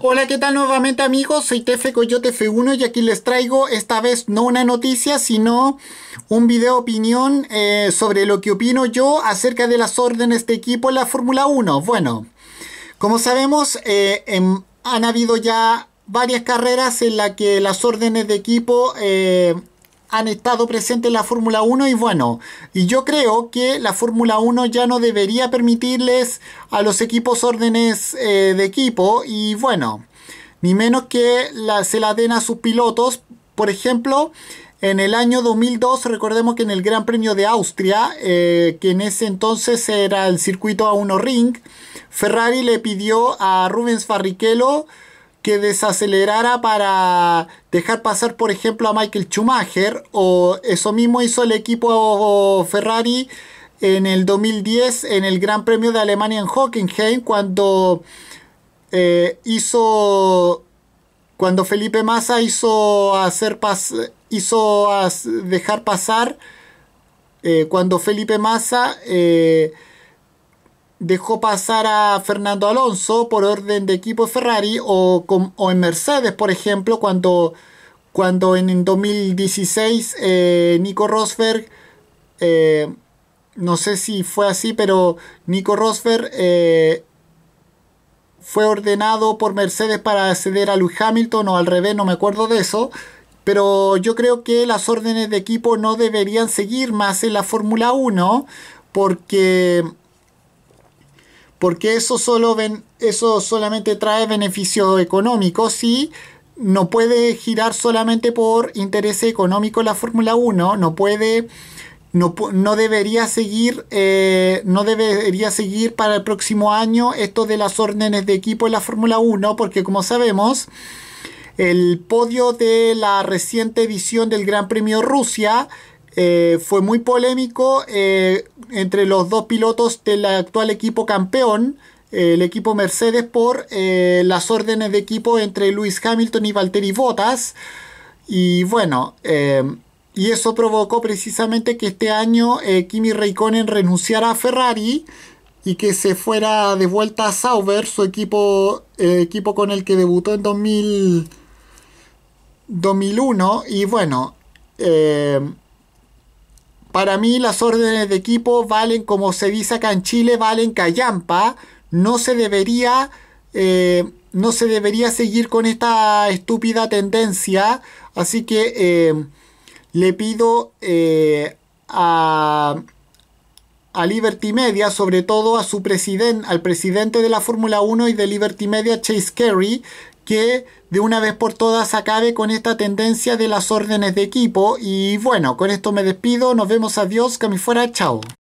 Hola, ¿qué tal nuevamente amigos? Soy Tefe Coyote F1 y aquí les traigo esta vez no una noticia, sino un video opinión eh, sobre lo que opino yo acerca de las órdenes de equipo en la Fórmula 1. Bueno, como sabemos, eh, em, han habido ya varias carreras en las que las órdenes de equipo... Eh, han estado presentes en la Fórmula 1 y bueno, y yo creo que la Fórmula 1 ya no debería permitirles a los equipos órdenes eh, de equipo y bueno, ni menos que la, se la den a sus pilotos, por ejemplo, en el año 2002, recordemos que en el Gran Premio de Austria, eh, que en ese entonces era el circuito A1 Ring, Ferrari le pidió a Rubens Barrichello que desacelerara para dejar pasar, por ejemplo, a Michael Schumacher, o eso mismo hizo el equipo Ferrari en el 2010 en el Gran Premio de Alemania en Hockenheim, cuando eh, hizo. Cuando Felipe Massa hizo hacer hizo dejar pasar. Eh, cuando Felipe Massa. Eh, dejó pasar a Fernando Alonso por orden de equipo Ferrari o, en Mercedes, por ejemplo, cuando, cuando en, 2016 eh, Nico Rosberg, eh, no sé si fue así, pero Nico Rosberg eh, fue ordenado por Mercedes para acceder a Lewis Hamilton o al revés, no me acuerdo de eso. Pero yo creo que las órdenes de equipo no deberían seguir más en la Fórmula 1 porque porque eso, solo eso solamente trae beneficio económico y no puede girar solamente por interés económico la Fórmula 1, no puede... no, debería seguir eh, no debería seguir para el próximo año esto de las órdenes de equipo en la Fórmula 1 porque como sabemos el podio de la reciente edición del Gran Premio Rusia eh, fue muy polémico eh, entre los dos pilotos del actual equipo campeón, eh, el equipo Mercedes, por las órdenes de equipo entre Lewis Hamilton y Valtteri Bottas. Y bueno, y eso provocó precisamente que este año Kimi Raikkonen renunciara a Ferrari y que se fuera de vuelta a Sauber, su equipo, equipo con el que debutó en 2000, 2001. Y bueno, para mí las órdenes de equipo valen, como se dice acá en Chile, valen callampa. No se debería, eh, no se debería seguir con esta estúpida tendencia. Así que eh, le pido eh, a, Liberty Media, sobre todo a su presidente, al presidente de la Fórmula 1 y de Liberty Media, Chase Carey, que de una vez por todas acabe con esta tendencia de las órdenes de equipo. Y bueno, con esto me despido, nos vemos, adiós, que fuera, chao.